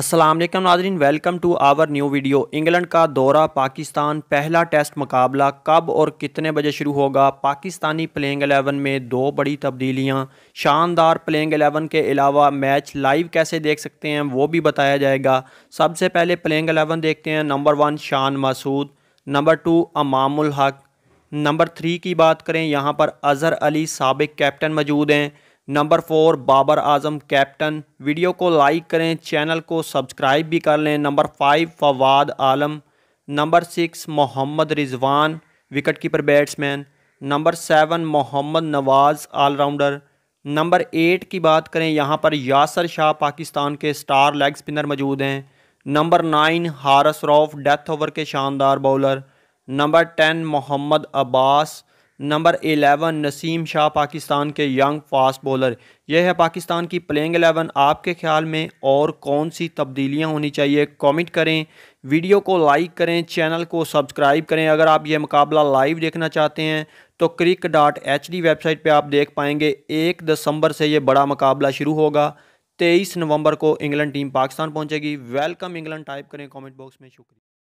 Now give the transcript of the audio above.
असलम नाजरीन welcome to our new video England का दौरा पाकिस्तान पहला टेस्ट मुकाबला कब और कितने बजे शुरू होगा पाकिस्तानी प्लेइंग एलेवन में दो बड़ी तब्दीलियां शानदार प्लेइंग एलेवन के अलावा मैच लाइव कैसे देख सकते हैं वो भी बताया जाएगा सबसे पहले प्लेइंग एलेवन देखते हैं नंबर वन शान मसूद नंबर टू अमामुल हक नंबर थ्री की बात करें यहाँ पर अज़हर अली सबक कैप्टन मौजूद हैं number four Babar Azam captain video को लाइक करें चैनल को सब्सक्राइब भी कर लें number five Fawad Alam number six Mohammad Rizwan wicket keeper batsman number seven Mohammad Nawaz allrounder number eight की बात करें यहाँ पर यासर शाह पाकिस्तान के स्टार लेग स्पिनर मौजूद हैं number nine Haris Rauf death over के शानदार bowler number ten Mohammad Abbas number eleven Naseem Shah Pakistan के यंग फास्ट बॉलर यह है पाकिस्तान की प्लेइंग एलेवन आपके ख्याल में और कौन सी तब्दीलियां होनी चाहिए कमेंट करें वीडियो को लाइक करें चैनल को सब्सक्राइब करें अगर आप यह मुकाबला लाइव देखना चाहते हैं तो cric dot H D website पर आप देख पाएंगे एक दिसंबर से ये बड़ा मुकाबला शुरू होगा तेईस नवंबर को इंग्लैंड टीम पाकिस्तान पहुंचेगी वेलकम इंग्लैंड टाइप करें कमेंट बॉक्स में शुक्रिया